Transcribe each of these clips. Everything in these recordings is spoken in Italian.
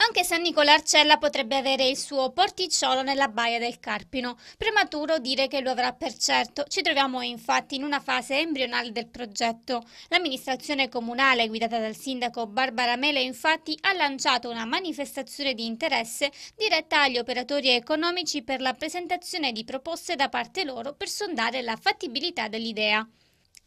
Anche San Nicola Arcella potrebbe avere il suo porticciolo nella baia del Carpino. Prematuro dire che lo avrà per certo. Ci troviamo infatti in una fase embrionale del progetto. L'amministrazione comunale, guidata dal sindaco Barbara Mele, infatti ha lanciato una manifestazione di interesse diretta agli operatori economici per la presentazione di proposte da parte loro per sondare la fattibilità dell'idea.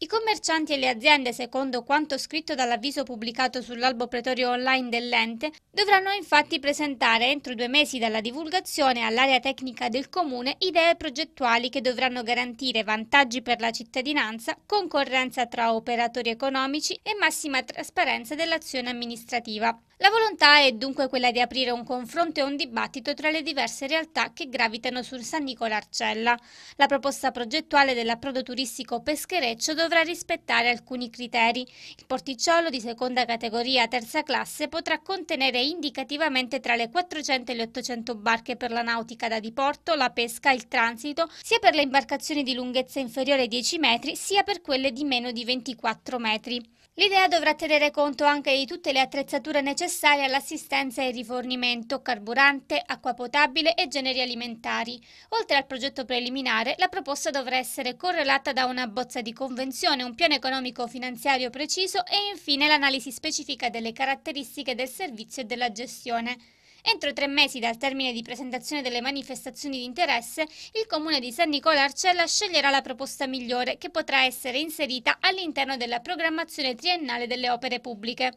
I commercianti e le aziende, secondo quanto scritto dall'avviso pubblicato sull'albo pretorio online dell'ente, dovranno infatti presentare entro due mesi dalla divulgazione all'area tecnica del comune idee progettuali che dovranno garantire vantaggi per la cittadinanza, concorrenza tra operatori economici e massima trasparenza dell'azione amministrativa. La volontà è dunque quella di aprire un confronto e un dibattito tra le diverse realtà che gravitano sul San Nicola Arcella. La proposta progettuale dell'approdo turistico Peschereccio dovrà rispettare alcuni criteri. Il porticciolo di seconda categoria terza classe potrà contenere indicativamente tra le 400 e le 800 barche per la nautica da diporto, la pesca, il transito, sia per le imbarcazioni di lunghezza inferiore ai 10 metri, sia per quelle di meno di 24 metri. L'idea dovrà tenere conto anche di tutte le attrezzature necessarie necessaria l'assistenza e il rifornimento, carburante, acqua potabile e generi alimentari. Oltre al progetto preliminare, la proposta dovrà essere correlata da una bozza di convenzione, un piano economico-finanziario preciso e infine l'analisi specifica delle caratteristiche del servizio e della gestione. Entro tre mesi dal termine di presentazione delle manifestazioni di interesse, il Comune di San Nicola Arcella sceglierà la proposta migliore che potrà essere inserita all'interno della programmazione triennale delle opere pubbliche.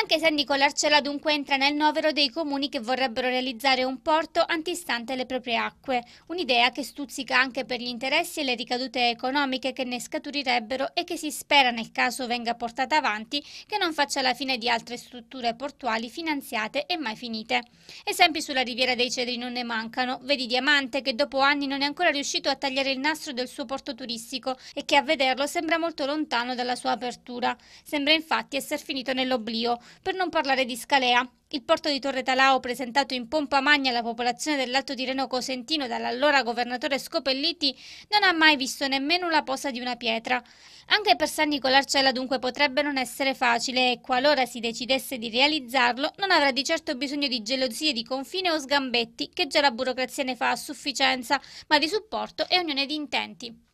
Anche San Cela dunque entra nel novero dei comuni che vorrebbero realizzare un porto antistante le proprie acque, un'idea che stuzzica anche per gli interessi e le ricadute economiche che ne scaturirebbero e che si spera nel caso venga portata avanti che non faccia la fine di altre strutture portuali finanziate e mai finite. Esempi sulla riviera dei Cedri non ne mancano, vedi Diamante che dopo anni non è ancora riuscito a tagliare il nastro del suo porto turistico e che a vederlo sembra molto lontano dalla sua apertura, sembra infatti essere finito nell'oblio per non parlare di Scalea. Il porto di Torre Talao, presentato in pompa magna alla popolazione dell'Alto Tirreno Cosentino dall'allora governatore Scopelliti, non ha mai visto nemmeno la posa di una pietra. Anche per San Nicolarcella dunque potrebbe non essere facile e qualora si decidesse di realizzarlo non avrà di certo bisogno di gelosie di confine o sgambetti che già la burocrazia ne fa a sufficienza, ma di supporto e unione di intenti.